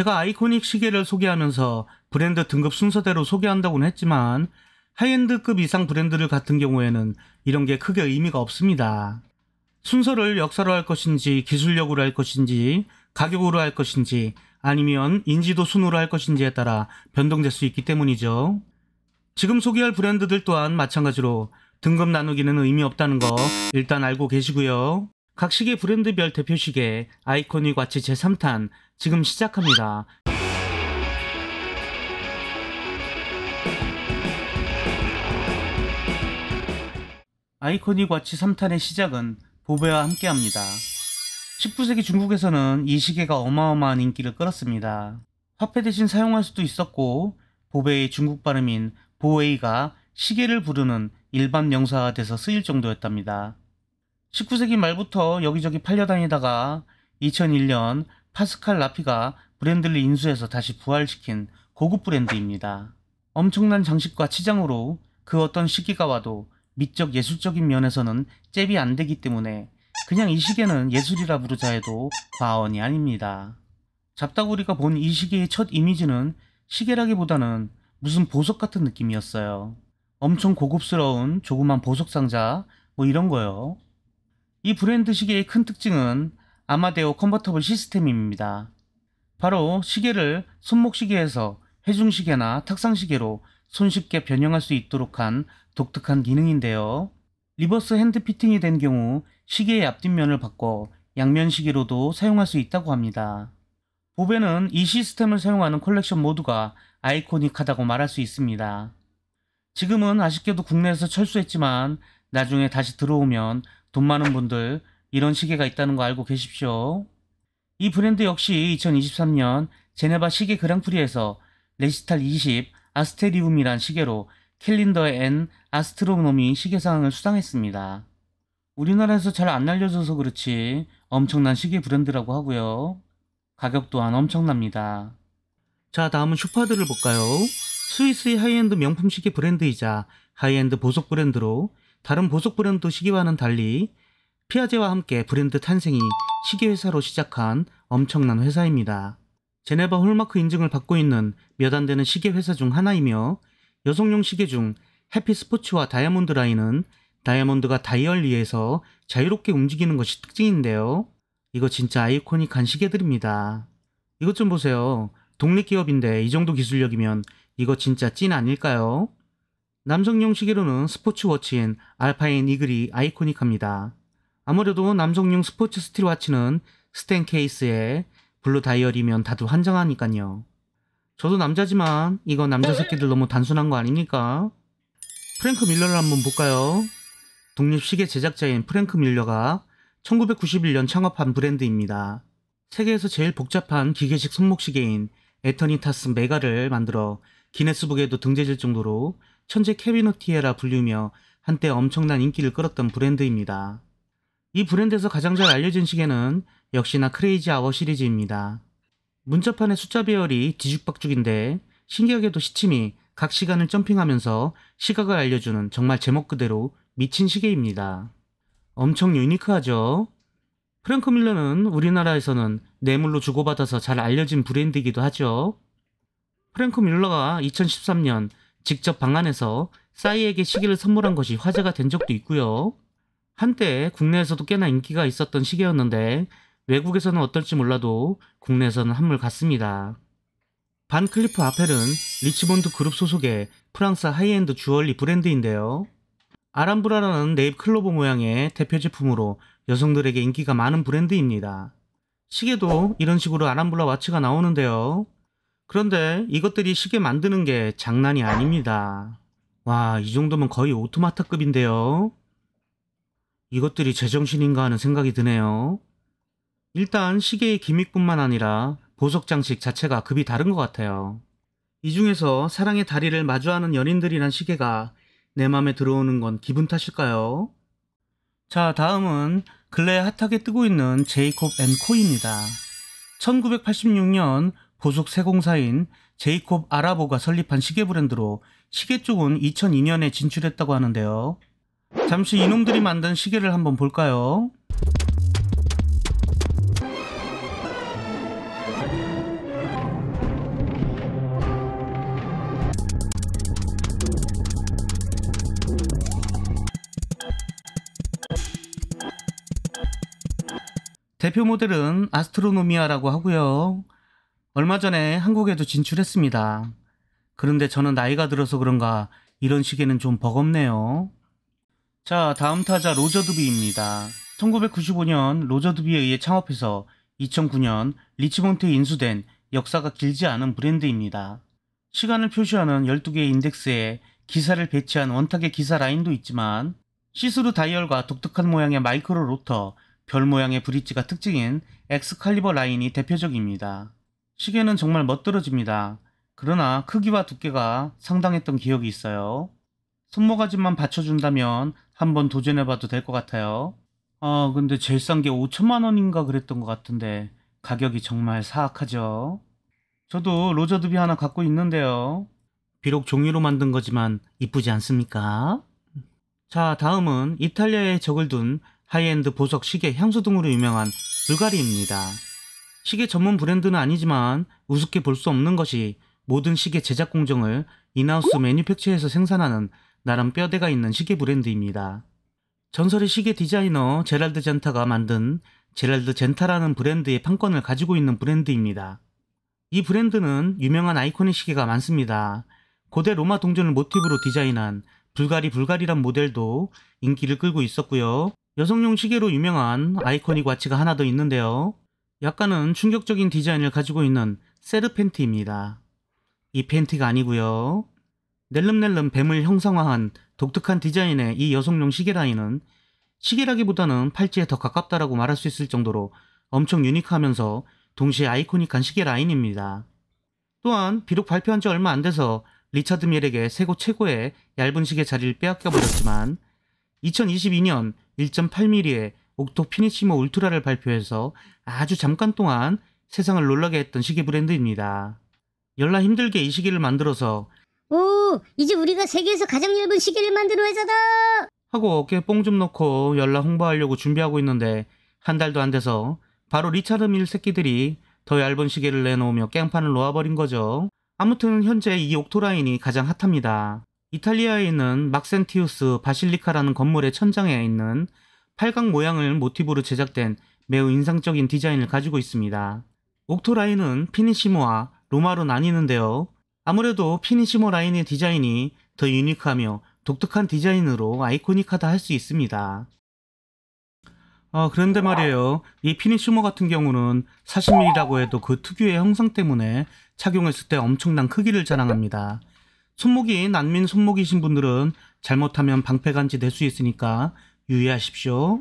제가 아이코닉 시계를 소개하면서 브랜드 등급 순서대로 소개한다고는 했지만 하이엔드급 이상 브랜드들 같은 경우에는 이런 게 크게 의미가 없습니다. 순서를 역사로 할 것인지 기술력으로 할 것인지 가격으로 할 것인지 아니면 인지도 순으로 할 것인지에 따라 변동될 수 있기 때문이죠. 지금 소개할 브랜드들 또한 마찬가지로 등급 나누기는 의미 없다는 거 일단 알고 계시고요. 각 시계 브랜드별 대표 시계 아이코닉 와치 제3탄 지금 시작합니다. 아이코닉 와치 3탄의 시작은 보베와 함께합니다. 19세기 중국에서는 이 시계가 어마어마한 인기를 끌었습니다. 화폐 대신 사용할 수도 있었고 보베의 중국 발음인 보웨이가 시계를 부르는 일반 명사가 돼서 쓰일 정도였답니다. 19세기 말부터 여기저기 팔려다니다가 2001년 파스칼 라피가 브랜드를 인수해서 다시 부활시킨 고급 브랜드입니다. 엄청난 장식과 치장으로 그 어떤 시기가 와도 미적 예술적인 면에서는 잽이 안 되기 때문에 그냥 이 시계는 예술이라 부르자 해도 과언이 아닙니다. 잡다구리가 본 이 시계의 첫 이미지는 시계라기보다는 무슨 보석 같은 느낌이었어요. 엄청 고급스러운 조그만 보석 상자 뭐 이런 거요. 이 브랜드 시계의 큰 특징은 아마데오 컨버터블 시스템입니다. 바로 시계를 손목시계에서 회중시계나 탁상시계로 손쉽게 변형할 수 있도록 한 독특한 기능인데요. 리버스 핸드 피팅이 된 경우 시계의 앞뒷면을 바꿔 양면 시계로도 사용할 수 있다고 합니다. 보베는 이 시스템을 사용하는 컬렉션 모두가 아이코닉하다고 말할 수 있습니다. 지금은 아쉽게도 국내에서 철수했지만 나중에 다시 들어오면 돈 많은 분들 이런 시계가 있다는 거 알고 계십시오. 이 브랜드 역시 2023년 제네바 시계 그랑프리에서 레지탈 20 아스테리움이란 시계로 캘린더앤 아스트로노미 시계상을 수상했습니다. 우리나라에서 잘 안 알려져서 그렇지 엄청난 시계 브랜드라고 하고요. 가격 또한 엄청납니다. 자 다음은 슈퍼들을 볼까요? 스위스의 하이엔드 명품 시계 브랜드이자 하이엔드 보석 브랜드로 다른 보석 브랜드 시계와는 달리 피아제와 함께 브랜드 탄생이 시계회사로 시작한 엄청난 회사입니다. 제네바 홀마크 인증을 받고 있는 몇 안 되는 시계회사 중 하나이며 여성용 시계 중 해피 스포츠와 다이아몬드 라인은 다이아몬드가 다이얼리에서 자유롭게 움직이는 것이 특징인데요. 이거 진짜 아이코닉한 시계들입니다. 이것 좀 보세요. 독립기업인데 이 정도 기술력이면 이거 진짜 찐 아닐까요? 남성용 시계로는 스포츠워치인 알파인 이글이 아이코닉합니다. 아무래도 남성용 스포츠 스틸워치는 스탠 케이스에 블루 다이얼이면 다들 환장하니깐요. 저도 남자지만 이건 남자 새끼들 너무 단순한 거 아닙니까? 프랭크 밀러를 한번 볼까요? 독립시계 제작자인 프랭크 밀러가 1991년 창업한 브랜드입니다. 세계에서 제일 복잡한 기계식 손목시계인 에터니타스 메가를 만들어 기네스북에도 등재될 정도로 천재 캐비노티에라 불리며 한때 엄청난 인기를 끌었던 브랜드입니다. 이 브랜드에서 가장 잘 알려진 시계는 역시나 크레이지 아워 시리즈입니다. 문자판의 숫자 배열이 뒤죽박죽인데 신기하게도 시침이 각 시간을 점핑하면서 시각을 알려주는 정말 제목 그대로 미친 시계입니다. 엄청 유니크하죠? 프랭크 밀러는 우리나라에서는 뇌물로 주고받아서 잘 알려진 브랜드이기도 하죠. 프랭크 밀러가 2013년 직접 방안에서 싸이에게 시계를 선물한 것이 화제가 된 적도 있고요. 한때 국내에서도 꽤나 인기가 있었던 시계였는데 외국에서는 어떨지 몰라도 국내에서는 한물 같습니다. 반 클리프 아펠은 리치본드 그룹 소속의 프랑스 하이엔드 주얼리 브랜드인데요. 아람브라라는 네잎 클로버 모양의 대표 제품으로 여성들에게 인기가 많은 브랜드입니다. 시계도 이런 식으로 아람브라 와치가 나오는데요. 그런데 이것들이 시계 만드는 게 장난이 아닙니다. 와, 이 정도면 거의 오토마타급인데요. 이것들이 제정신인가 하는 생각이 드네요. 일단 시계의 기믹뿐만 아니라 보석 장식 자체가 급이 다른 것 같아요. 이 중에서 사랑의 다리를 마주하는 연인들이란 시계가 내 맘에 들어오는 건 기분 탓일까요? 자 다음은 근래 핫하게 뜨고 있는 제이콥 앤 코입니다. 1986년 보속 세공사인 제이콥 아라보가 설립한 시계 브랜드로 시계 쪽은 2002년에 진출했다고 하는데요. 잠시 이놈들이 만든 시계를 한번 볼까요? 대표 모델은 아스트로노미아라고 하고요. 얼마 전에 한국에도 진출했습니다. 그런데 저는 나이가 들어서 그런가 이런 시계는좀 버겁네요. 자 다음 타자 로저 드비입니다. 1995년 로저 드비에 의해 창업해서 2009년 리치몬트에 인수된 역사가 길지 않은 브랜드입니다. 시간을 표시하는 12개의 인덱스에 기사를 배치한 원탁의 기사 라인도 있지만 시스루 다이얼과 독특한 모양의 마이크로 로터, 별 모양의 브릿지가 특징인 엑스칼리버 라인이 대표적입니다. 시계는 정말 멋들어집니다. 그러나 크기와 두께가 상당했던 기억이 있어요. 손모가지만 받쳐준다면 한번 도전해봐도 될 것 같아요. 아 근데 제일 싼게 5천만원인가 그랬던 것 같은데 가격이 정말 사악하죠. 저도 로저드비 하나 갖고 있는데요. 비록 종이로 만든 거지만 이쁘지 않습니까? 자 다음은 이탈리아에 적을 둔 하이엔드 보석 시계 향수 등으로 유명한 불가리입니다. 시계 전문 브랜드는 아니지만 우습게 볼 수 없는 것이 모든 시계 제작 공정을 인하우스 매뉴팩처에서 생산하는 나름 뼈대가 있는 시계 브랜드입니다. 전설의 시계 디자이너 제랄드 젠타가 만든 제랄드 젠타라는 브랜드의 판권을 가지고 있는 브랜드입니다. 이 브랜드는 유명한 아이코닉 시계가 많습니다. 고대 로마 동전을 모티브로 디자인한 불가리 불가리란 모델도 인기를 끌고 있었고요. 여성용 시계로 유명한 아이코닉 와치가 하나 더 있는데요. 약간은 충격적인 디자인을 가지고 있는 세르 팬티입니다. 이 팬티가 아니고요. 낼름낼름 뱀을 형상화한 독특한 디자인의 이 여성용 시계 라인은 시계라기보다는 팔찌에 더 가깝다라고 말할 수 있을 정도로 엄청 유니크하면서 동시에 아이코닉한 시계 라인입니다. 또한 비록 발표한 지 얼마 안 돼서 리차드 밀에게 세고 최고의 얇은 시계 자리를 빼앗겨버렸지만 2022년 1.8mm의 옥토 피니시모 울트라를 발표해서 아주 잠깐 동안 세상을 놀라게 했던 시계 브랜드입니다. 열나 힘들게 이 시계를 만들어서 오 이제 우리가 세계에서 가장 넓은 시계를 만들어 회사다 하고 어깨에 뽕좀 넣고 열나 홍보하려고 준비하고 있는데 한 달도 안 돼서 바로 리차드 밀 새끼들이 더 얇은 시계를 내놓으며 깽판을 놓아버린 거죠. 아무튼 현재 이 옥토라인이 가장 핫합니다. 이탈리아에 있는 막센티우스 바실리카라는 건물의 천장에 있는 팔각 모양을 모티브로 제작된 매우 인상적인 디자인을 가지고 있습니다. 옥토 라인은 피니시모와 로마로 나뉘는데요. 아무래도 피니시모 라인의 디자인이 더 유니크하며 독특한 디자인으로 아이코닉하다 할 수 있습니다. 어, 그런데 말이에요. 이 피니시모 같은 경우는 40mm라고 해도 그 특유의 형상 때문에 착용했을 때 엄청난 크기를 자랑합니다. 손목이 난민 손목이신 분들은 잘못하면 방패간지 될 수 있으니까 유의하십시오.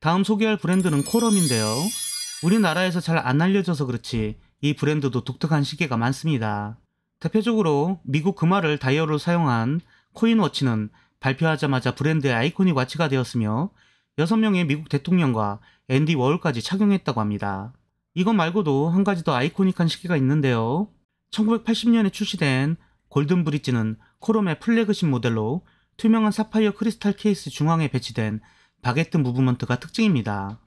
다음 소개할 브랜드는 코럼인데요. 우리나라에서 잘 안 알려져서 그렇지 이 브랜드도 독특한 시계가 많습니다. 대표적으로 미국 금화를 그 다이얼로 사용한 코인워치는 발표하자마자 브랜드의 아이콘이 와치가 되었으며 6명의 미국 대통령과 앤디 워홀까지 착용했다고 합니다. 이것 말고도 한 가지 더 아이코닉한 시계가 있는데요. 1980년에 출시된 골든 브릿지는 코롬의 플래그십 모델로 투명한 사파이어 크리스탈 케이스 중앙에 배치된 바게트 무브먼트가 특징입니다.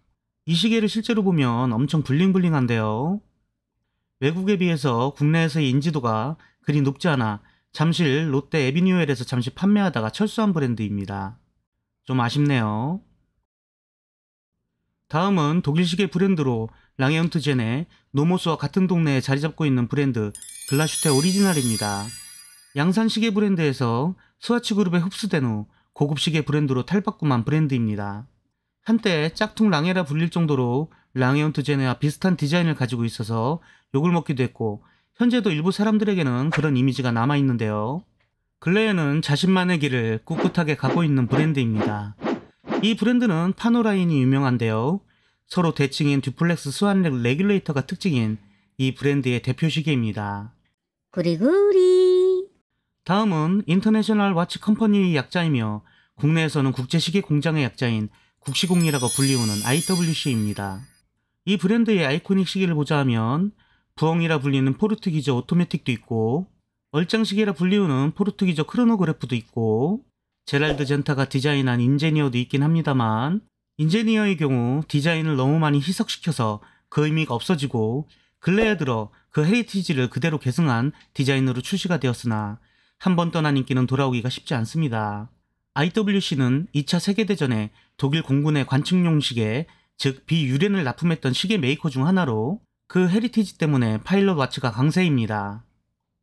이 시계를 실제로 보면 엄청 블링블링한데요. 외국에 비해서 국내에서의 인지도가 그리 높지 않아 잠실 롯데 에비뉴엘에서 잠시 판매하다가 철수한 브랜드입니다. 좀 아쉽네요. 다음은 독일 시계 브랜드로 랑에운트 젠의 노모스와 같은 동네에 자리 잡고 있는 브랜드 글라슈테 오리지널입니다. 양산 시계 브랜드에서 스와치 그룹에 흡수된 후 고급 시계 브랜드로 탈바꿈한 브랜드입니다. 한때 짝퉁 랑에라 불릴 정도로 랑에온트 제네와 비슷한 디자인을 가지고 있어서 욕을 먹기도 했고 현재도 일부 사람들에게는 그런 이미지가 남아있는데요. 글레에는 자신만의 길을 꿋꿋하게 가고 있는 브랜드입니다. 이 브랜드는 파노라인이 유명한데요. 서로 대칭인 듀플렉스 수완 레귤레이터가 특징인 이 브랜드의 대표 시계입니다. 그리그리 다음은 인터내셔널 와치 컴퍼니의 약자이며 국내에서는 국제시계 공장의 약자인 국시공리라고 불리우는 IWC입니다. 이 브랜드의 아이코닉 시계를 보자 하면 부엉이라 불리는 포르투 기저 오토매틱도 있고 얼짱시계라 불리우는 포르투 기저 크로노그래프도 있고 제랄드 젠타가 디자인한 인제니어도 있긴 합니다만 인제니어의 경우 디자인을 너무 많이 희석시켜서 그 의미가 없어지고 근래에 들어 그 헤리티지를 그대로 계승한 디자인으로 출시가 되었으나 한번 떠난 인기는 돌아오기가 쉽지 않습니다. IWC는 2차 세계대전에 독일 공군의 관측용 시계, 즉 비유렌을 납품했던 시계 메이커 중 하나로 그 헤리티지 때문에 파일럿 와치가 강세입니다.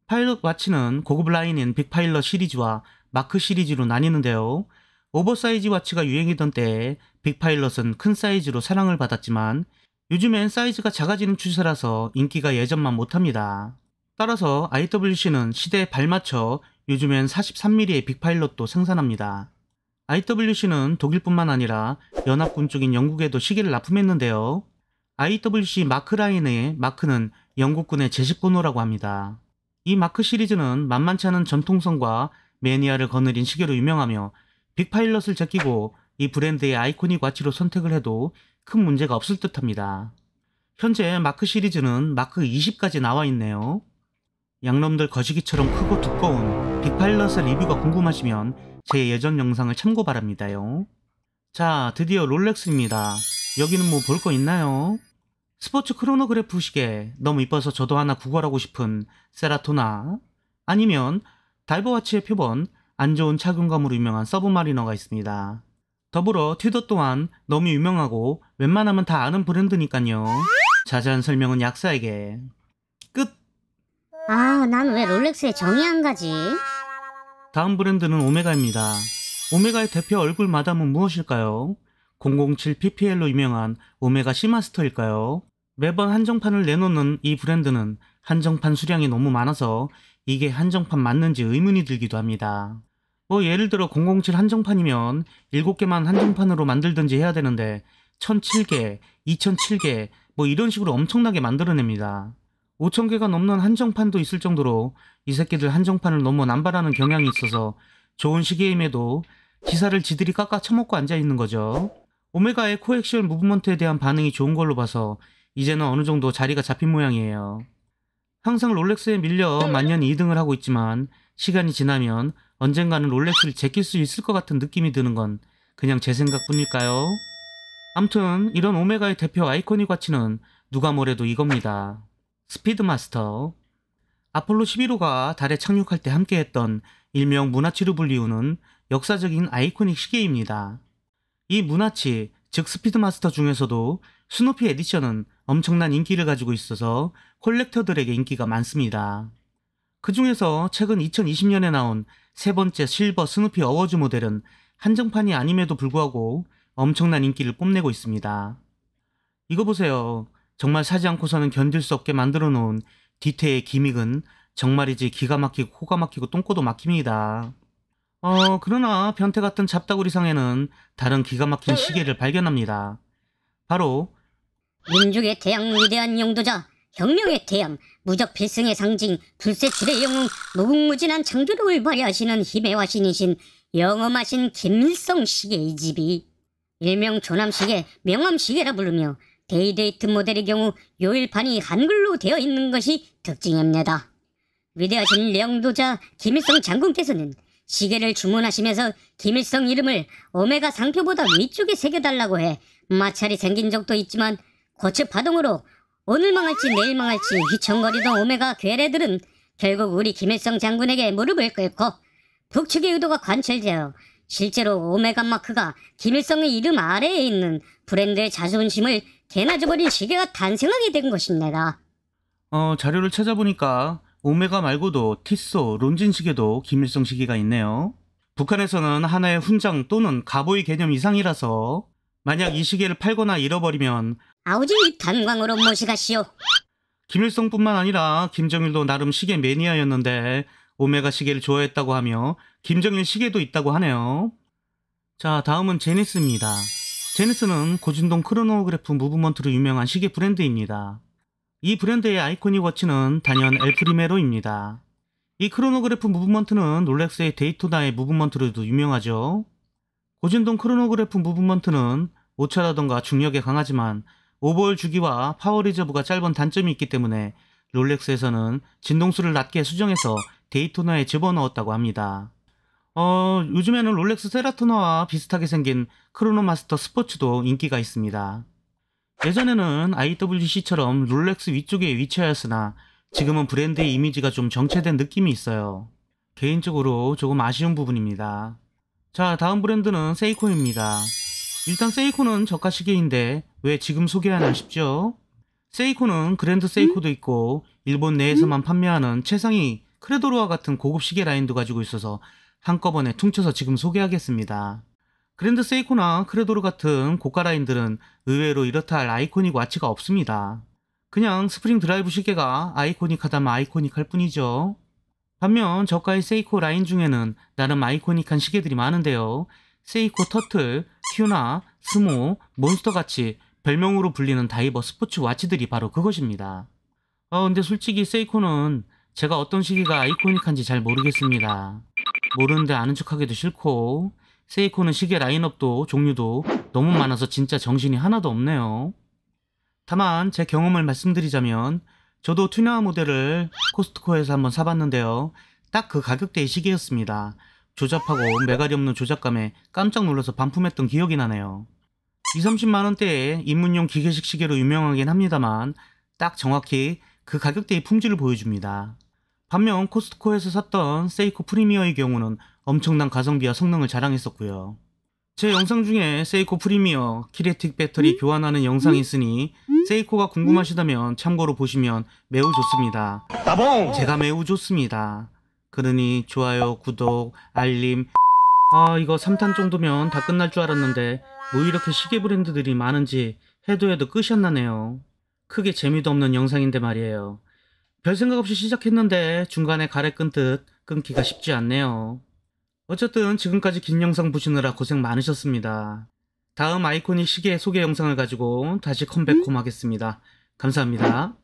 파일럿 와치는 고급 라인인 빅파일럿 시리즈와 마크 시리즈로 나뉘는데요. 오버사이즈 와치가 유행이던 때에 빅파일럿은 큰 사이즈로 사랑을 받았지만 요즘엔 사이즈가 작아지는 추세라서 인기가 예전만 못합니다. 따라서 IWC는 시대에 발맞춰 요즘엔 43mm의 빅파일럿도 생산합니다. IWC는 독일뿐만 아니라 연합군 쪽인 영국에도 시계를 납품했는데요. IWC 마크라인의 마크는 영국군의 제식번호라고 합니다. 이 마크 시리즈는 만만치 않은 전통성과 매니아를 거느린 시계로 유명하며 빅파일럿을 제끼고 이 브랜드의 아이코닉 와치로 선택을 해도 큰 문제가 없을 듯합니다. 현재 마크 시리즈는 마크 20까지 나와 있네요. 양놈들 거시기처럼 크고 두꺼운 빅파일럿의 리뷰가 궁금하시면 제 예전 영상을 참고 바랍니다요. 자 드디어 롤렉스입니다. 여기는 뭐 볼 거 있나요? 스포츠 크로노그래프 시계 너무 이뻐서 저도 하나 구걸하고 싶은 세라토나 아니면 다이버와치의 표본 안 좋은 착용감으로 유명한 서브마리너가 있습니다. 더불어 튜더 또한 너무 유명하고 웬만하면 다 아는 브랜드니까요. 자세한 설명은 약사에게 아, 난 왜 롤렉스에 정이 안 가지? 다음 브랜드는 오메가입니다. 오메가의 대표 얼굴 마담은 무엇일까요? 007 PPL로 유명한 오메가 시마스터일까요 매번 한정판을 내놓는 이 브랜드는 한정판 수량이 너무 많아서 이게 한정판 맞는지 의문이 들기도 합니다. 뭐 예를 들어 007 한정판이면 7개만 한정판으로 만들든지 해야 되는데 1007개, 2007개 뭐 이런 식으로 엄청나게 만들어냅니다. 5천 개가 넘는 한정판도 있을 정도로 이 새끼들 한정판을 너무 남발하는 경향이 있어서 좋은 시기임에도 기사를 지들이 깎아 처먹고 앉아있는 거죠. 오메가의 코엑시얼 무브먼트에 대한 반응이 좋은 걸로 봐서 이제는 어느 정도 자리가 잡힌 모양이에요. 항상 롤렉스에 밀려 만년 2등을 하고 있지만 시간이 지나면 언젠가는 롤렉스를 제낄 수 있을 것 같은 느낌이 드는 건 그냥 제 생각뿐일까요? 암튼 이런 오메가의 대표 아이코닉 가치는 누가 뭐래도 이겁니다. 스피드마스터 아폴로 11호가 달에 착륙할 때 함께했던 일명 문화치로 불리우는 역사적인 아이코닉 시계입니다. 이 문화치, 즉 스피드마스터 중에서도 스누피 에디션은 엄청난 인기를 가지고 있어서 콜렉터들에게 인기가 많습니다. 그 중에서 최근 2020년에 나온 세 번째 실버 스누피 어워즈 모델은 한정판이 아님에도 불구하고 엄청난 인기를 뽐내고 있습니다. 이거 보세요. 정말 사지 않고서는 견딜 수 없게 만들어 놓은 디테의 기믹은 정말이지 기가 막히고 코가 막히고 똥꼬도 막힙니다. 어 그러나 변태 같은 잡다구리상에는 다른 기가 막힌 시계를 발견합니다. 바로 민족의 대양 위대한 용도자 혁명의 대양 무적 필승의 상징 불세출의 영웅 무궁무진한 창조력을 발휘하시는 힘의 화신이신 영험하신 김일성 시계의 집이 일명 조남시계 명암시계라 부르며 데이데이트 모델의 경우 요일판이 한글로 되어 있는 것이 특징입니다. 위대하신 령도자 김일성 장군께서는 시계를 주문하시면서 김일성 이름을 오메가 상표보다 위쪽에 새겨달라고 해 마찰이 생긴 적도 있지만 고체 파동으로 오늘 망할지 내일 망할지 휘청거리던 오메가 괴뢰들은 결국 우리 김일성 장군에게 무릎을 꿇고 북측의 의도가 관철되어 실제로 오메가 마크가 김일성의 이름 아래에 있는 브랜드의 자존심을 개나 져어린 시계가 탄생하게 된 것입니다. 어, 자료를 찾아보니까 오메가 말고도 티소, 론진 시계도 김일성 시계가 있네요. 북한에서는 하나의 훈장 또는 갑오의 개념 이상이라서 만약 이 시계를 팔거나 잃어버리면 아우지 단광으로 모시가시오. 김일성뿐만 아니라 김정일도 나름 시계 매니아였는데 오메가 시계를 좋아했다고 하며 김정일 시계도 있다고 하네요. 자 다음은 제니스입니다. 제니스는 고진동 크로노그래프 무브먼트로 유명한 시계 브랜드입니다. 이 브랜드의 아이코닉 워치는 단연 엘프리메로입니다. 이 크로노그래프 무브먼트는 롤렉스의 데이토나의 무브먼트로도 유명하죠. 고진동 크로노그래프 무브먼트는 오차라던가 중력에 강하지만 오버홀 주기와 파워 리저브가 짧은 단점이 있기 때문에 롤렉스에서는 진동수를 낮게 수정해서 데이토나에 집어넣었다고 합니다. 어, 요즘에는 롤렉스 세라토너와 비슷하게 생긴 크로노마스터 스포츠도 인기가 있습니다. 예전에는 IWC처럼 롤렉스 위쪽에 위치하였으나 지금은 브랜드의 이미지가 좀 정체된 느낌이 있어요. 개인적으로 조금 아쉬운 부분입니다. 자 다음 브랜드는 세이코입니다. 일단 세이코는 저가 시계인데 왜 지금 소개하나 싶죠? 세이코는 그랜드 세이코도 있고 일본 내에서만 판매하는 최상위 크레도로와 같은 고급 시계 라인도 가지고 있어서 한꺼번에 퉁쳐서 지금 소개하겠습니다. 그랜드 세이코나 크레도르 같은 고가 라인들은 의외로 이렇다 할 아이코닉 와치가 없습니다. 그냥 스프링 드라이브 시계가 아이코닉하다면 아이코닉할 뿐이죠. 반면 저가의 세이코 라인 중에는 나름 아이코닉한 시계들이 많은데요. 세이코 터틀, 큐나, 스모, 몬스터같이 별명으로 불리는 다이버 스포츠 와치들이 바로 그것입니다. 어 근데 솔직히 세이코는 제가 어떤 시기가 아이코닉한지 잘 모르겠습니다. 모르는데 아는 척하기도 싫고 세이코는 시계 라인업도 종류도 너무 많아서 진짜 정신이 하나도 없네요. 다만 제 경험을 말씀드리자면 저도 튜나 모델을 코스트코에서 한번 사봤는데요. 딱 그 가격대의 시계였습니다. 조잡하고 매갈이 없는 조작감에 깜짝 놀라서 반품했던 기억이 나네요. 2, 30만원대의 입문용 기계식 시계로 유명하긴 합니다만 딱 정확히 그 가격대의 품질을 보여줍니다. 반면 코스트코에서 샀던 세이코 프리미어의 경우는 엄청난 가성비와 성능을 자랑했었고요. 제 영상 중에 세이코 프리미어 키레틱 배터리 음? 교환하는 영상이 음? 있으니 음? 세이코가 궁금하시다면 참고로 보시면 매우 좋습니다. 제가 매우 좋습니다. 그러니 좋아요, 구독, 알림 아 이거 3탄 정도면 다 끝날 줄 알았는데 뭐 이렇게 시계 브랜드들이 많은지 해도 해도 끝이 안 나네요. 크게 재미도 없는 영상인데 말이에요. 별 생각 없이 시작했는데 중간에 가래 끊듯 끊기가 쉽지 않네요. 어쨌든 지금까지 긴 영상 보시느라 고생 많으셨습니다. 다음 아이코닉 시계 소개 영상을 가지고 다시 컴백홈 음? 하겠습니다. 감사합니다.